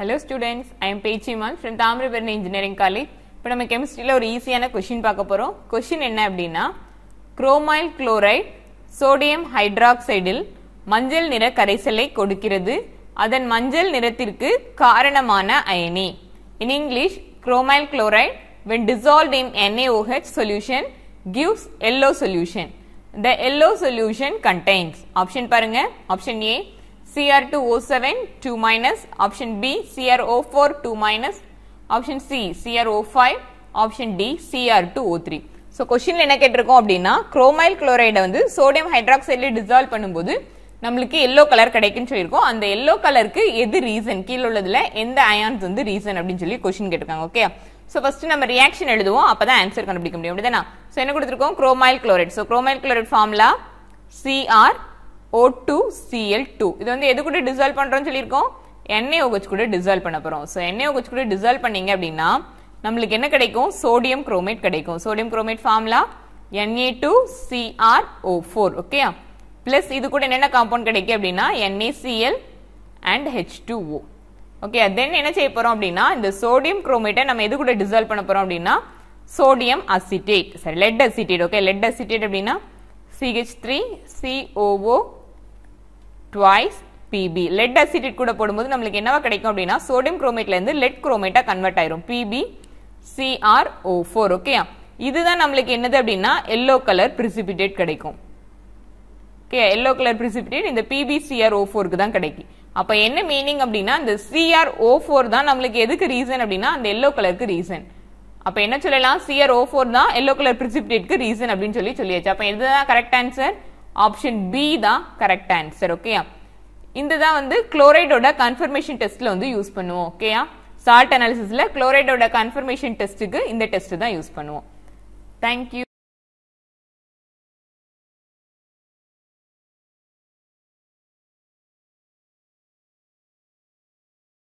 Hello students I am Pechiman from Thamirabarani engineering college இப்போ நம்ம கெமிஸ்ட்ரியில் ஒரு ஈஸியான கொஷின் பார்க்க போகிறோம் கொஷின் என்ன அப்படின்னா குரோமைல் குளோரைட் சோடியம் ஹைட்ராக்சைடில் மஞ்சள் நிற கரைசலை கொடுக்கிறது அதன் மஞ்சள் நிறத்திற்கு காரணமான அயனி in English chromyl chloride when dissolved in NaOH solution gives yellow solution the yellow solution contains option பாருங்க option A Cr2O7 2 minus, option B Cr04 2 minus, option C Cr05, option D Cr2O3. So கொஷினில் என்ன கேட்டிருக்கோம் அப்படின்னா chromyl குளோரைடை வந்து sodium ஹைட்ராக்சைட்ல dissolve பண்ணும்போது நம்மளுக்கு yellow colour கிடைக்குன்னு சொல்லியிருக்கோம் அந்த எல்லோ கலருக்கு எது ரீசன் கீழே உள்ளதுல எந்த அயான்ஸ் வந்து ரீசன் அப்படின்னு சொல்லி கொஷின் கேட்டிருக்காங்க ஓகே ஸோ ஃபர்ஸ்ட் நம்ம ரியாக்ஷன் எழுதுவோம் அப்போ தான் ஆன்சர் கண்டுபிடிக்க முடியும் அப்படிதானா ஸோ என்ன கொடுத்துருக்கோம் chromyl chloride so chromyl chloride formula C R O two C L two இது வந்து எது கூட டிசால்வ் பண்ணுறோன்னு சொல்லியிருக்கோம் எண்ணெய் ஓகச்சு கூட டிசால்வ் பண்ண போகிறோம் ஸோ எண்ணெய் ஓகச்சு கூட டிசால்வ் பண்ணீங்க அப்படின்னா நம்மளுக்கு என்ன கிடைக்கும் சோடியம் குரோமேட் கிடைக்கும் sodium chromate formula N A two C R O four okay plus இது கூட என்னென்ன காம்பவுண்ட் கிடைக்கும் அப்படின்னா N A C L and H two O okay then என்ன செய்ய போகிறோம் அப்படின்னா இந்த சோடியம் குரோமேட்டை நம்ம எது கூட டிசால்வ் பண்ண போகிறோம் அப்படின்னா சோடியம் அசிட்டேட் சரி lead acetate okay lead acetate அப்படின்னா C H three C O O twice P B lead acetate கூட போடும்போது நம்மளுக்கு என்னவா கிடைக்கும் அப்படின்னா சோடியம் குரோமேட்லேருந்து லெட் குரோமேட்டாக கன்வெர்ட் ஆயிரும் பிபி சிஆர்ஓ ஃபோர் ஓகேயா இதுதான் நம்மளுக்கு என்னது அப்படின்னா எல்லோ கலர் பிரிசிபிடேட் கிடைக்கும் ஓகே எல்லோ கலர் பிரிசிபிடேட் இந்த பிபிசிஆர் ஓ ஃபோருக்கு தான் கிடைக்கும் அப்போ என்ன மீனிங் அப்படின்னா இந்த சிஆர் ஓ ஃபோர் தான் நம்மளுக்கு எதுக்கு ரீசன் அப்படின்னா அந்த எல்லோ கலருக்கு ரீசன் அப்போ என்ன சொல்லலாம் சிஆர் ஓ ஃபோர் தான் எல்லோ கலர் பிரிசிபிடேட்க்கு ரீசன் அப்படின்னு சொல்லி சொல்லியாச்சு அப்போ இதுதான் கரெக்ட் ஆன்சர் ஆப்ஷன் பி தான் கரெக்ட் ஆன்சர் ஓகேயா இந்த தான் வந்து குளோரைடோட கன்ஃபர்மேஷன் டெஸ்ட்ல வந்து யூஸ் பண்ணுவோம் ஓகேயா சால்ட் அனாலிசிஸ்ல குளோரைடோட கன்ஃபர்மேஷன் டெஸ்ட்டுக்கு இந்த டெஸ்ட் தான் யூஸ் பண்ணுவோம் தேங்க்யூ